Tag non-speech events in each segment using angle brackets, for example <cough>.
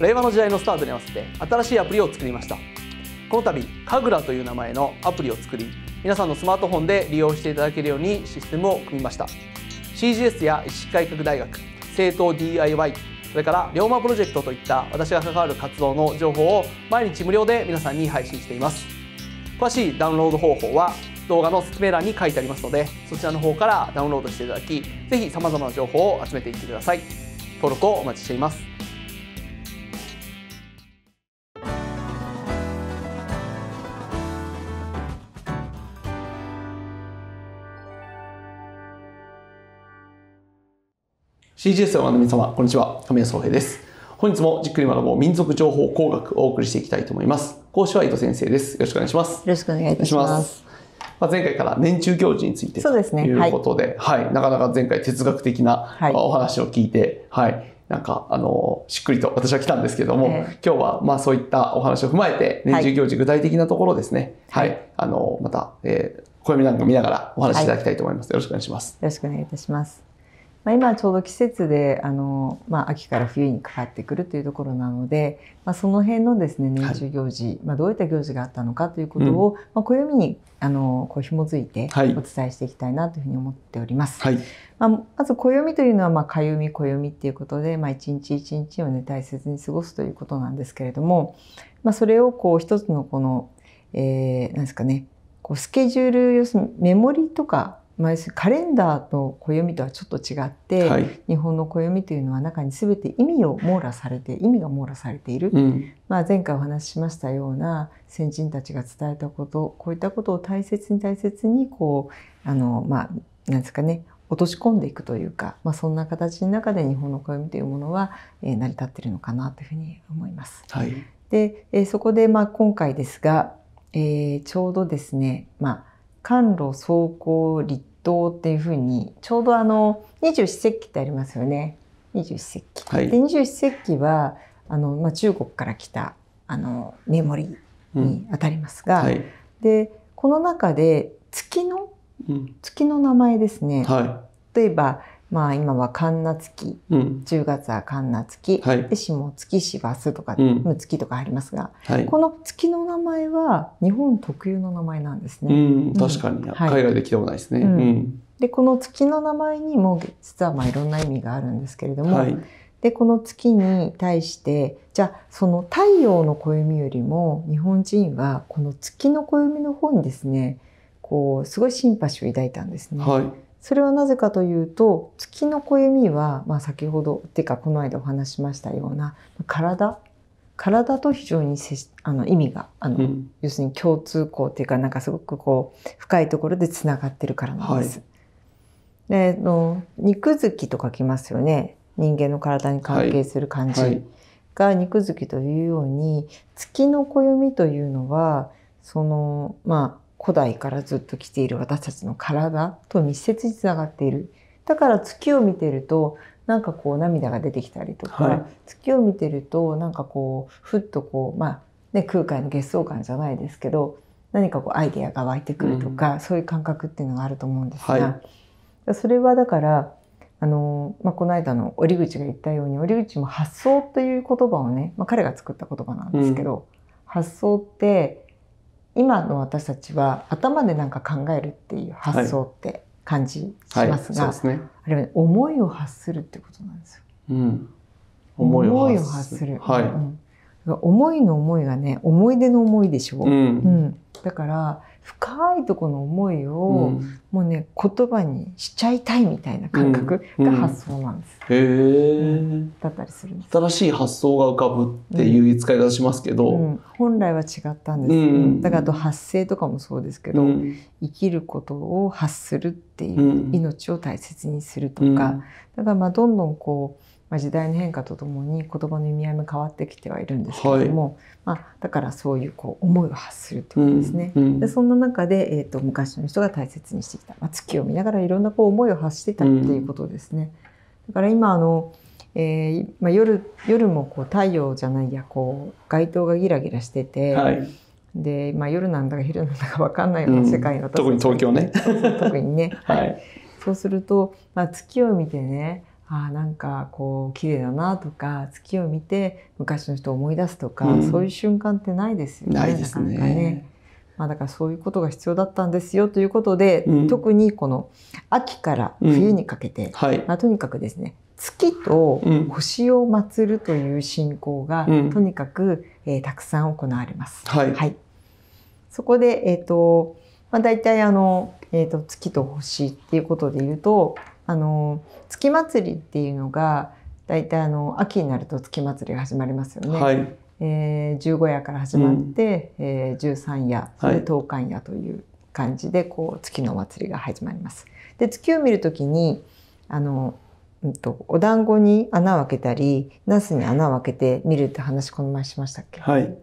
令和の時代のスタートに合わせて新しいアプリを作りましたこの度カグラという名前のアプリを作り皆さんのスマートフォンで利用していただけるようにシステムを組みました CGS や医師改革大学政党 DIY それから龍馬プロジェクトといった私が関わる活動の情報を毎日無料で皆さんに配信しています詳しいダウンロード方法は動画の説明欄に書いてありますのでそちらの方からダウンロードしていただきぜひ様々な情報を集めていってください登録をお待ちしています CGS を学び様、こんにちは。亀井壮平です。本日もじっくり学ぼう民族情報工学をお送りしていきたいと思います。講師は伊藤先生です。よろしくお願いします。よろしくお願いいたします。まあ、前回から年中行事についてということで、でねはい、はい、なかなか前回哲学的なお話を聞いて、はい、はいなんか、あの、しっくりと私は来たんですけども、えー、今日は、まあそういったお話を踏まえて、年中行事、具体的なところですね、はい、はい、あの、また、えー、暦なんか見ながらお話しいただきたいと思います、はい、よろしくお願いします。よろしくお願いいたします。まあ、今ちょうど季節であの、まあ、秋から冬にかかってくるというところなので、まあ、その辺のですね年中行事、はい、まあ、どういった行事があったのかということを、うん、まあ、暦にあのこう紐づいてお伝えしていきたいなというふうに思っております。はい、まあ、まず暦というのは、まあ、かゆみ暦っていうことで、まあ、一日一日をね大切に過ごすということなんですけれども、まあ、それをこう一つのこの、えー、なんですかねこうスケジュール要するにメモリとかまあ、カレンダーと暦とはちょっと違って、はい、日本の暦というのは中に全て意味を網羅されて意味が網羅されている、うん、まあ、前回お話ししましたような先人たちが伝えたことこういったことを大切に大切にこうあの、まあ、なんですかね落とし込んでいくというか、まあ、そんな形の中で日本の暦というものは、えー、成り立っているのかなというふうに思います。はい、で、えー、そこでまあ今回ですが、えー、ちょうどですね、まあ、寒露走行立動っていうふうにちょうどあの二十四節気ってありますよね二十四節気。はい、で二十四節気はあの、まあ、中国から来たあのメモリーにあたりますが、うんはい、でこの中で月の、月の名前ですね、はい、例えばまあ今は神奈月、うん、10月は神奈月、はい、で下月市バスとか、うん、月とかありますが、はい、この月の名前は日本特有の名前なんですね。うん、確かに、はい、海外で聞いたことないですね。うんでこの月の名前にも実はまあいろんな意味があるんですけれども、はい、でこの月に対してじゃあその太陽の暦よりも日本人はこの月の暦の方にですねこうすごいシンパシーを抱いたんですね。はいそれはなぜかというと月の暦は、まあ、先ほどっていうかこの間お話しましたような体体と非常にせあの意味があの、うん、要するに共通項っていうかなんかすごくこう深いところでつながってるからなんです。はい、での肉きと書きますよね人間の体に関係する感じ、が肉きというように月の暦というのはそのまあ古代からずっと来ている私たちの体と密接につながっている。だから月を見てると、なんかこう涙が出てきたりとか、はい、月を見てると、なんかこう、ふっとこう、まあ、ね、空海の月相感じゃないですけど、何かこうアイデアが湧いてくるとか、うん、そういう感覚っていうのがあると思うんですが、はい、それはだからあの、まあ、この間の折口が言ったように折口も発想という言葉をね、まあ、彼が作った言葉なんですけど、うん、発想って今の私たちは頭で何か考えるっていう発想って感じしますが、はいはいね、あれは、ね、思いを発するってことなんですよ。うん、思いを発する。はい、うん、思いの思いがね思い出の思いでしょう。うん、うんだから深いとこの思いを、もうね言葉にしちゃいたいみたいな感覚が発想なんです。うんうん、へだったりする新しい発想が浮かぶっていう使い方しますけど、うん、本来は違ったんです、ね、だからと発声とかもそうですけど、生きることを発するっていう命を大切にするとか、だからまあどんどんこうまあ、時代の変化とともに言葉の意味合いも変わってきてはいるんですけれども、はい、まあ、だからそういうこう思いを発するということですね。うんうん、でそんな中で、えーと、昔の人が大切にしてきた、まあ、月を見ながらいろんなこう思いを発してたっていうことですね。だから今あのえーまあ夜、夜もこう太陽じゃないやこう街灯がギラギラしてて、はい、でまあ、夜なんだか昼なんだか分かんないような世界の、うん、特に東京ね特にね、<laughs> はい、そうすると、まあ、月を見てねあなんかこう綺麗だなとか月を見て昔の人を思い出すとか、うん、そういう瞬間ってないですよね。ないですね。なかなかねまあ、だからそういうことが必要だったんですよということで、うん、特にこの秋から冬にかけて、うんはい、まあ、とにかくですね月と星を祀るという信仰が、とにかく、えー、たくさん行われます。はい、はい、そこで、えーとまあ、大体あの、えーと、月と星っていうことで言うとあの月祭りっていうのが大体あの秋になると月祭りが始まりますよね。はい、えー、15夜から始まって、うん、えー、13夜それ10日夜という感じで、こう月の祭りが始まります。で月を見るときにあのうんと、お団子に穴を開けたりナスに穴を開けて見るって話この前しましたっけはい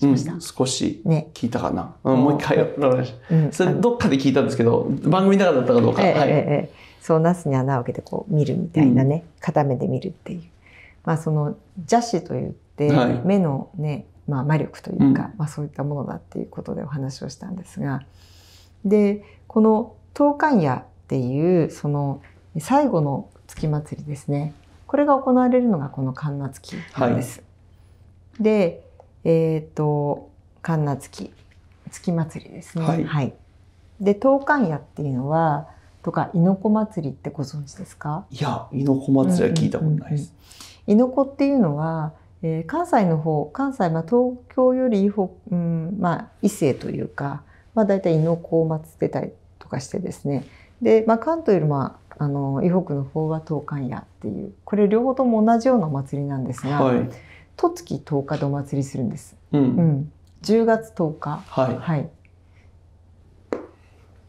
しました、うん、少し聞いたかな、ね、うん、もう一回、うん、それどっかで聞いたんですけど番組の中だったかどうか、ええ、はい、ええそうナスに穴を開けてこう見るみたいなね、うん、片目で見るっていう、まあ、その邪視といって、はい、目のね、まあ、魔力というか、うん、まあ、そういったものだっていうことでお話をしたんですがでこの東館夜っていうその最後の月祭りですねこれが行われるのがこの神那月なんです。はい、でえっ、と神奈月月祭りですね。はい、はい、で東館夜っていうのはとか猪子祭りってご存知ですかいや猪子祭りは聞いたことないです。うんうんうん、猪子っていうのは、えー、関西の方関西、まあ、東京よりほ、うんまあ、伊勢というか、まあ、大体猪子を祀ってたりとかしてですねで、まあ、関東よりも、あの伊北の方は東関屋っていうこれ両方とも同じような祭りなんですが、はい、十月十日でお祭りするんです。うん、うん、10月10日、はい、はい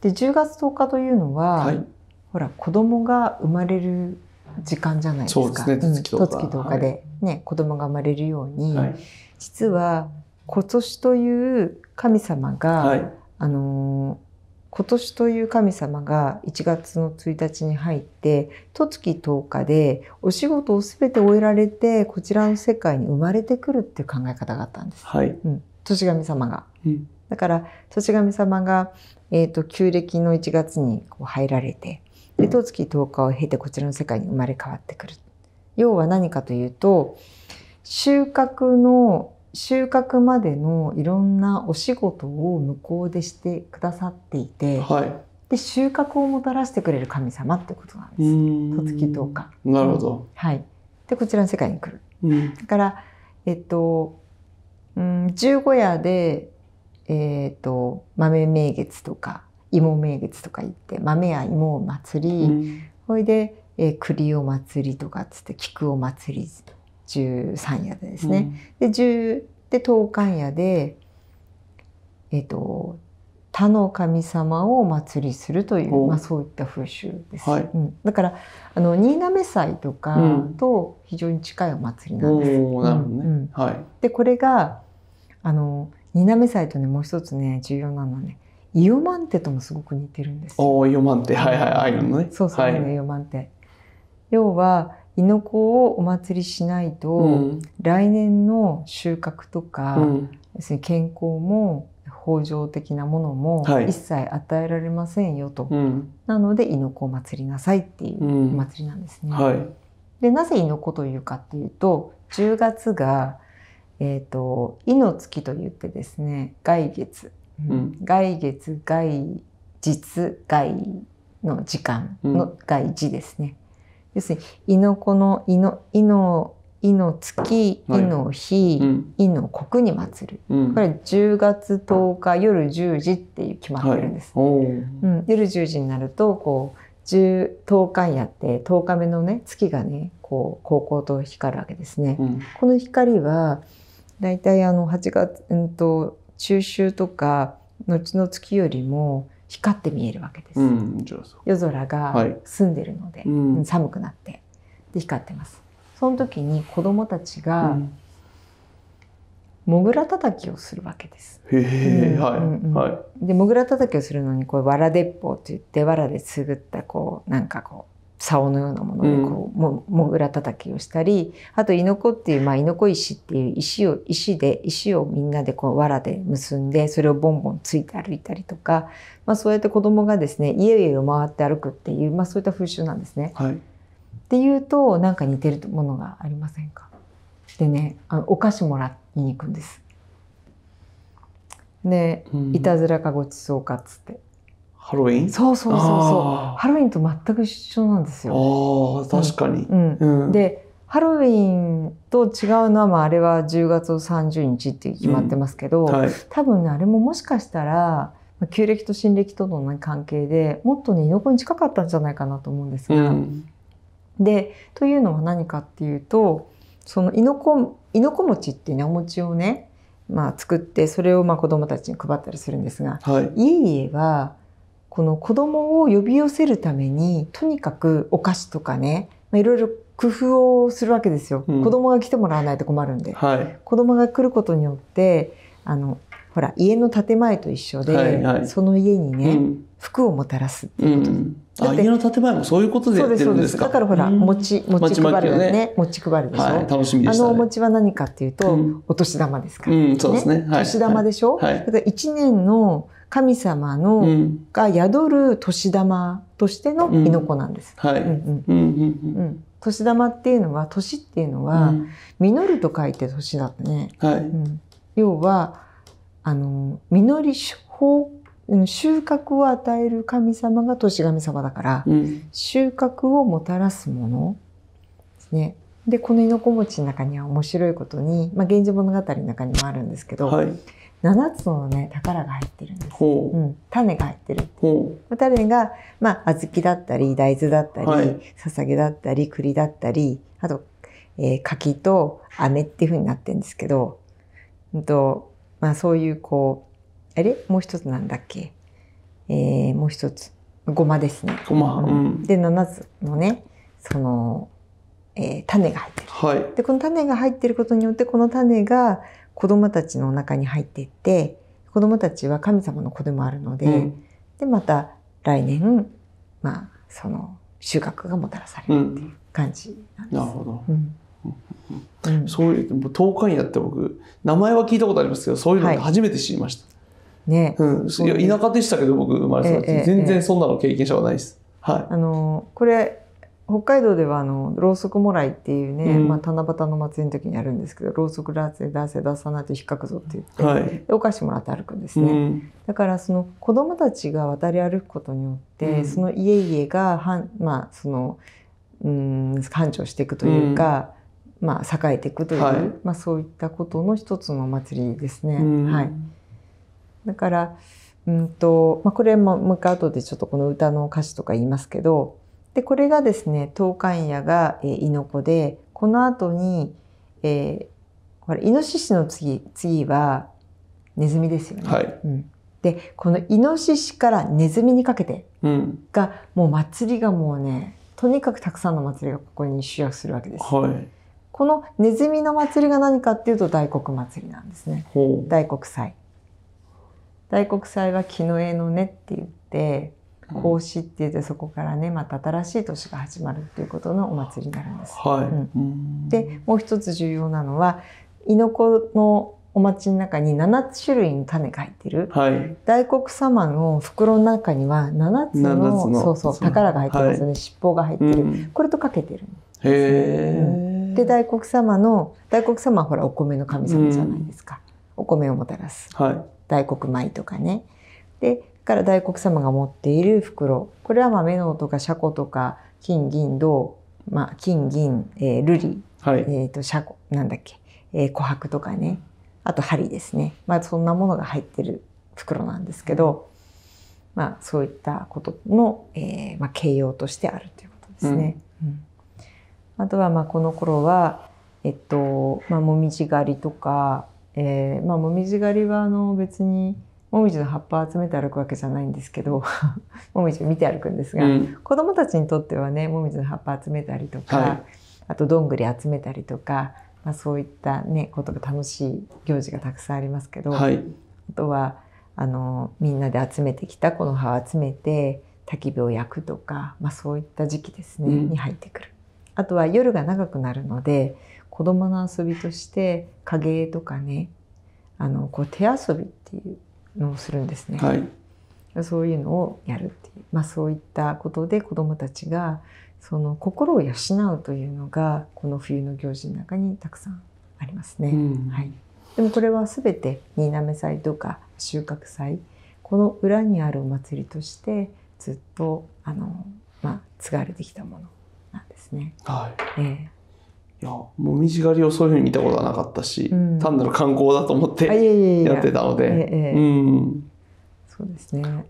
で10月10日というのは、はい、ほら子供が生まれる時間じゃないですか。そうですね。十月10日で、ね、はい、子供が生まれるように、はい、実は今年という神様が、はい、あのー今年という神様が1月の1日に入って、十月10日でお仕事を全て終えられて、こちらの世界に生まれてくるっていう考え方があったんです。はい。うん。年神様が。うん。だから年神様が、えーと、旧暦の1月にこう入られてで十月10日を経てこちらの世界に生まれ変わってくる。要は何かというと収穫の収穫までのいろんなお仕事を向こうでしてくださっていて、はい、で収穫をもたらしてくれる神様ってことなんです。十月10日。なるほど。はい。でこちらの世界に来る。うん、だからえっと、うん、十五夜でえっ、ー、と豆名月とか芋名月とか言って豆や芋を祭り、うん、ほいで、えー、栗を祭りとかつって菊を祭り十三夜でですね、うん、で十で当館夜でえっ、ー、と他の神様をお祭りするという、まあ、そういった風習です、はいうん、だからあの新嘗祭とかと非常に近いお祭りなんです。うん、ね、はい、でこれがあの2ナメサイとねもう一つね重要なのはねイオマンテともすごく似てるんですよ。おイオマンテはいはいアイのね。そうそう、はい、イオマンテ。要は猪子をお祭りしないと、うん、来年の収穫とか、うん、健康も豊穣的なものも一切与えられませんよと、はいなので猪子を祭りなさいっていうお祭りなんですね。はい、でなぜ猪子というかっていうと10月がえーと、い」の月といってですね外月、うん、外月外日外の時間の外時ですね。うん、要するに「い」のこの「い」の「い」の「い」の月「い」の日「い」の国につる、これ10月10日夜10時っていう決まってるんです。はい、うん、夜10時になるとこう 10, 10日やって10日目のね月がねこう高校と光るわけですね。この光は大体あの8月、うんと、中秋とか後の月よりも光って見えるわけです、うん、夜空が澄んでるので、はい寒くなってで光ってますその時に子供たちが、もぐら叩きをするわけです。へはい、うんはい、でもぐら叩きをするのにこうわら鉄砲って言ってわらですぐったこうなんかこう竿のようなものでこうも、もぐらたきをしたりあと猪子っていう、まあ、猪子石っていう石を石で石をみんなでこう藁で結んでそれをボンボンついて歩いたりとか、まあ、そうやって子供がですね家々を回って歩くっていう、まあ、そういった風習なんですね。はい、っていうとなんか似てるものがありませんかでねあのお菓子もらいに行くんです。で、いたずらかごちそうかっつって。ハロウィンそうそうそうそうハロウィンと全く一緒なんですよ。あ確かに、うんうん、でハロウィンと違うのは、まあ、あれは10月30日って決まってますけど、うんはい、多分ねあれももしかしたら旧暦と新暦との関係でもっとねの子に近かったんじゃないかなと思うんですが。でというのは何かっていうとその亥の子、いのこ餅っていうねお餅をねまあ、作ってそれをまあ子どもたちに配ったりするんですが、はい、家々はこの子供を呼び寄せるために、とにかくお菓子とかね、まあ、いろいろ工夫をするわけですよ、うん、子供が来てもらわないと困るんで、はい、子供が来ることによってあのほら家の建前と一緒で、はいはい、その家にね、うん、服をもたらすっていうこと、うん、あ家の建前もそういうことでやってるんですかだからほら、うん、餅餅配るよね、ね、餅配るでしょ、はい、楽しみでしね、あのお餅は何かっていうと、お年玉ですから、ね、そうですね、はい、年玉でしょ、はい、だから1年の神様の、が宿る年玉としての亥の子なんです。年玉っていうのは年っていうのは、実ると書いて年だったね。はい、うん、要はあの実り収穫を与える神様が年神様だから、うん、収穫をもたらすものですね。でこの亥の子餅の中には面白いことに「まあ、源氏物語」の中にもあるんですけど、はい、7つのね、宝が入ってるんです。うん、種が入ってるって。種が、まあ、小豆だったり、大豆だったり、はい、ささげだったり、栗だったり、あと、えー、柿と飴っていうふうになってるんですけど、んと、まあ、そういう、こう、あれもう一つなんだっけえー、もう一つ。ごまですね。ごま。うん、で、7つのね、その、えー、種が入ってる。はい。で、この種が入ってることによって、この種が、子供たちの中に入っていって子供たちは神様の子でもあるので、うん、でまた来年まあその収穫がもたらされるっていう感じなんです。うん、なるほど、うんうん、そういう東海になって僕名前は聞いたことありますけどそういうの初めて知りました、はい、ね、うん、いや田舎でしたけど僕生まれ育ち、え全然そんなの経験者はないです、はいあのこれ北海道ではあのろうそくもらいっていうね、うん、まあ、七夕の祭りの時にやるんですけどろうそく出せ出せ出さないと引っかくぞって言って、はい、お菓子もらって歩くんですね、うん、だからその子どもたちが渡り歩くことによって、うん、その家々がはん、まあ、そのうん繁盛していくというか、まあ、栄えていくという、はい、まあ、そういったことの一つの祭りですね。はい、だからうんとまあ、これも向かうとでちょっとこの歌の歌詞とか言いますけどで、これがですね、東海屋が、えー、イノコで、この後に、えー、これ、イノシシの次、次は、ネズミですよね。はいうん、で、このイノシシからネズミにかけてが、うん、もう祭りがもうね、とにかくたくさんの祭りがここに集約するわけです。はい、このネズミの祭りが何かっていうと大黒祭りなんですね。ほう大黒祭。大黒祭は木の絵の根って言って、孔子っていってそこからねまた新しい年が始まるっていうことのお祭りになるんです。はいうん、でもう一つ重要なのは猪子のお町の中に7種類の種が入ってる、はい、大黒様の袋の中には7つのそうそう宝が入ってますね、はい、尻尾が入ってる、うん、これとかけてるんですね、で大黒様の大黒様はほらお米の神様じゃないですか、うん、お米をもたらす、はい、大黒米とかねでから大黒様が持っている袋これはまあメノとかシャコとか金銀銅、まあ、金銀、えー、ルリ、はい、えー、とシャコなんだっけ、えー、琥珀とかねあと針ですね、まあ、そんなものが入ってる袋なんですけど、うん、まあ、そういったことの、えーまあ、形容としてあるということですね。うんうん、あとはまあこの頃はえっとまあ、もみじ狩りとか、えーまあ、もみじ狩りはあの別にもみじの葉っぱを集めて歩くわけじゃないんですけど <laughs> もみじを見て歩くんですが、うん、子どもたちにとってはねもみじの葉っぱ集めたりとか、はい、あとどんぐり集めたりとか、まあ、そういった、ね、ことが楽しい行事がたくさんありますけど、はい、あとはあのみんなで集めてきたこの葉を集めて焚き火を焼くとか、まあ、そういった時期ですね、うん、に入ってくる。あとは夜が長くなるので子どもの遊びとして影絵とかねあのこう手遊びっていうをするんですね。はい、そういうのをやるっていう、まあ、そういったことで子どもたちがその心を養うというのがこの冬の行事の中にたくさんありますね。うん、はい、でもこれは全て新嘗祭とか収穫祭この裏にあるお祭りとしてずっとあの、まあ、継がれてきたものなんですね。はい、えーいやもう狩りをそういうふうに見たことはなかったし、うん、単なる観光だと思ってやってたのでそうですね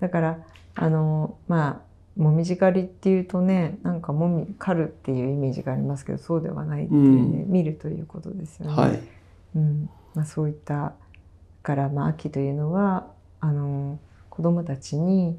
だからあのまあもみじ狩りっていうとねなんかもみ狩るっていうイメージがありますけどそうではないっていうね、うん、見るということですよね。はい、うんまあ、そういったから、まあ、秋というのはあの子どもたちに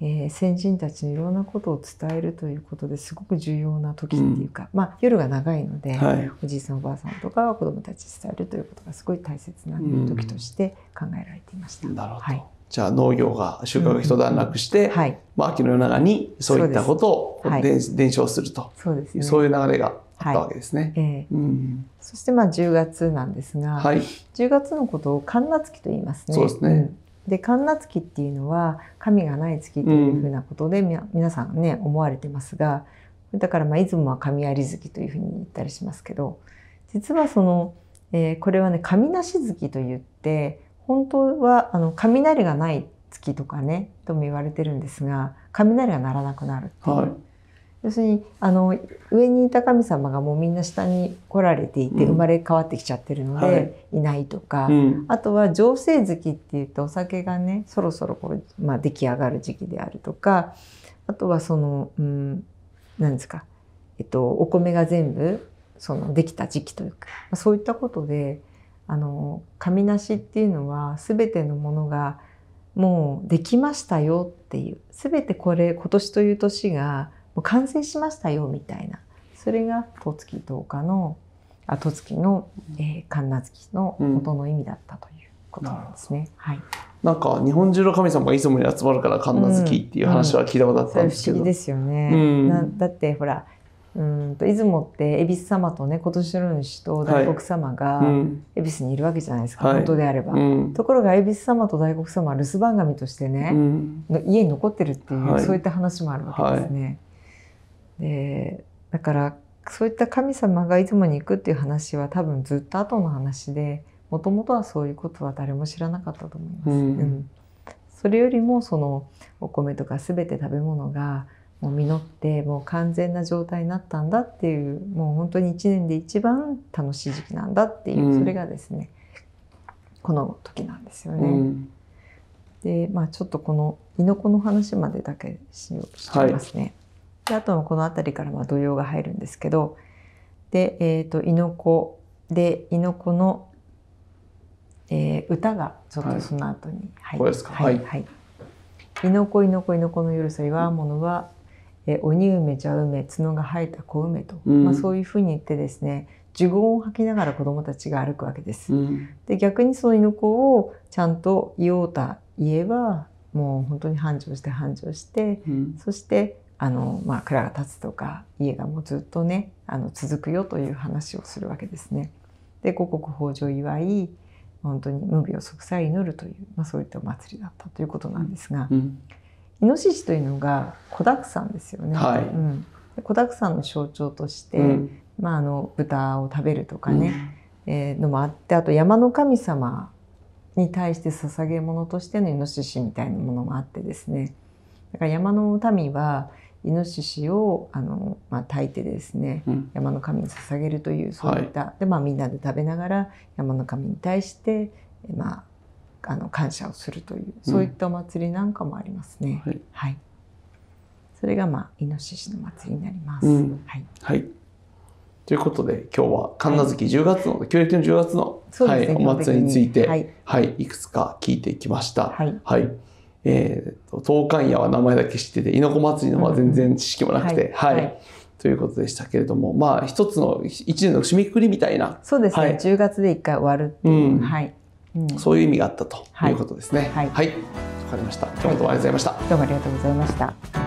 えー、先人たちにいろんなことを伝えるということですごく重要な時っていうか、うん、まあ、夜が長いので、はい、おじいさんおばあさんとか子どもたちに伝えるということがすごい大切な時として考えられていました。うん、なるほど、はい、じゃあ農業が収穫が一段落して、うん、はいまあ、秋の夜長にそういったことを伝,、伝承するとそうです、ね、そういう流れがあったわけですね。はい、えー、うん、そしてまあ10月なんですが、はい、10月のことを神奈月と言いますね。そうですね、で神無月っていうのは神がない月というふうなことで、うん、皆さんね思われてますがだからまあつもは神有月というふうに言ったりしますけど実はその、えー、これはね神無し月といって本当はあの雷がない月とかねとも言われてるんですが雷が鳴らなくなるっていう。はい要するにあの上にいた神様がもうみんな下に来られていて生まれ変わってきちゃってるので、はい、いないとか、うん、あとは醸成月っていってお酒がねそろそろこう、まあ、出来上がる時期であるとかあとはその何、うん、ですか、えっと、お米が全部そのできた時期というか、まあ、そういったことであの神なしっていうのは全てのものがもうできましたよっていう全てこれ今年という年がもう完成しましたよみたいなそれが十月10日のあ後月の、えー、神奈月の音の意味だったということなんですね。うん、はい、なんか日本中の神様がいつもに集まるから神奈月っていう話は聞いたことあったんですけど、うんうん、不思議ですよね、うん、だってほらうんと出雲って恵比寿様とね今年の主と大黒様が恵比寿にいるわけじゃないですか、はい、本当であれば、はい、ところが恵比寿様と大黒様は留守番神としてね、の家に残ってるっていう、はい、そういった話もあるわけですね。でだからそういった神様がいつもに行くっていう話は多分ずっと後の話でもともとはそういうことは誰も知らなかったと思います。うん、うん、それよりもそのお米とか全て食べ物がもう実ってもう完全な状態になったんだっていうもう本当に1年で一番楽しい時期なんだっていう、うん、それがですねこの時なんですよね。うん、でまあちょっとこの亥の子の話までだけしようしますね。はいであとはこの辺りからまあ土用が入るんですけどで、えーと、と猪子で猪子の、えー、歌がちょっとその後に入って、はい、はいはい、猪子猪子猪子の夜さ岩物は、うん、えー、鬼梅茶梅角が生えた小梅と、うん、まあ、そういうふうに言ってですね呪言を吐きながら子供たちが歩くわけです。うん、で逆にその猪子をちゃんと言おうた言えばもう本当に繁盛して繁盛して、うん、そしてあの、まあ、蔵が建つとか家がもうずっとねあの続くよという話をするわけですね。で五穀豊穣祝い本当に無病息災祈るという、まあ、そういったお祭りだったということなんですが、うん、イノシシというのが子だくさんですよね。はい、うん、子沢山の象徴として、うん、まあ、あの豚を食べるとかね、うん、えー、のもあってあと山の神様に対して捧げ物としてのイノシシみたいなものもあってですねだから山の民はイノシシをあの、まあ、炊いてですね、うん、山の神に捧げるというそういった、はい、でまあ、みんなで食べながら山の神に対して、まあ、あの感謝をするというそういったお祭りなんかもありますね。うん、はい、はい、それが、まあ、イノシシの祭りになります。うん、はい、はいということで今日は神奈月10月の、はい、旧暦の10月の、ね、はい、お祭りについて、はい、はい、いくつか聞いてきました。はい、はいえーと、東関屋は名前だけ知ってて、猪子祭りのは全然知識もなくて、はい。ということでしたけれども、まあ、一つの一年の締めくくりみたいな。そうですね。はい、10月で一回終わるっていう、うん、はい、うん、そういう意味があったということですね。はい。わ、はい、はい、かりました。今日もどうもありがとうございました。どうもありがとうございました。